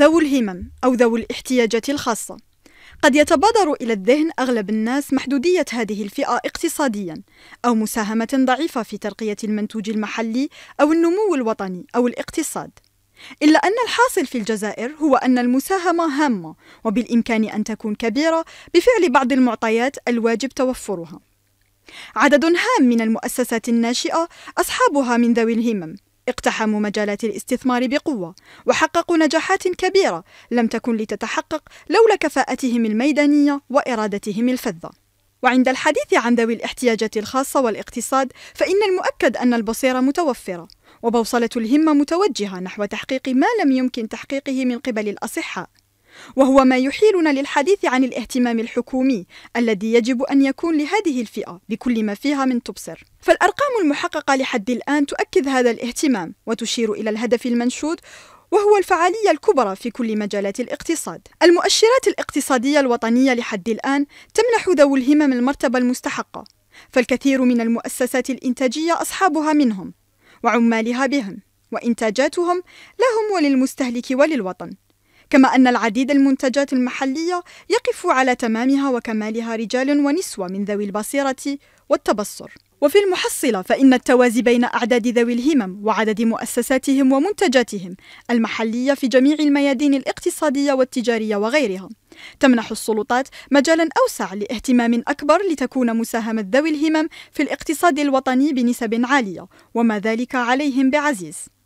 ذوو الهمم أو ذوو الاحتياجات الخاصة قد يتبادر إلى الذهن أغلب الناس محدودية هذه الفئة اقتصاديا أو مساهمة ضعيفة في ترقية المنتوج المحلي أو النمو الوطني أو الاقتصاد إلا أن الحاصل في الجزائر هو أن المساهمة هامة وبالإمكان أن تكون كبيرة بفعل بعض المعطيات الواجب توفرها عدد هام من المؤسسات الناشئة أصحابها من ذوي الهمم اقتحموا مجالات الاستثمار بقوة وحققوا نجاحات كبيرة لم تكن لتتحقق لولا كفاءتهم الميدانية وإرادتهم الفذة وعند الحديث عن ذوي الاحتياجات الخاصة والاقتصاد فإن المؤكد أن البصيرة متوفرة وبوصلة الهمة متوجهة نحو تحقيق ما لم يمكن تحقيقه من قبل الأصحاء وهو ما يحيلنا للحديث عن الاهتمام الحكومي الذي يجب أن يكون لهذه الفئة بكل ما فيها من تبصر فالأرقام المحققة لحد الآن تؤكد هذا الاهتمام وتشير إلى الهدف المنشود وهو الفعالية الكبرى في كل مجالات الاقتصاد. المؤشرات الاقتصادية الوطنية لحد الآن تمنح ذوي الهمم المرتبة المستحقة، فالكثير من المؤسسات الإنتاجية أصحابها منهم، وعمالها بهم، وإنتاجاتهم لهم وللمستهلك وللوطن. كما أن العديد المنتجات المحلية يقف على تمامها وكمالها رجال ونسوة من ذوي البصيرة والتبصر وفي المحصلة فإن التوازي بين أعداد ذوي الهمم وعدد مؤسساتهم ومنتجاتهم المحلية في جميع الميادين الاقتصادية والتجارية وغيرها تمنح السلطات مجالا أوسع لاهتمام أكبر لتكون مساهمة ذوي الهمم في الاقتصاد الوطني بنسب عالية وما ذلك عليهم بعزيز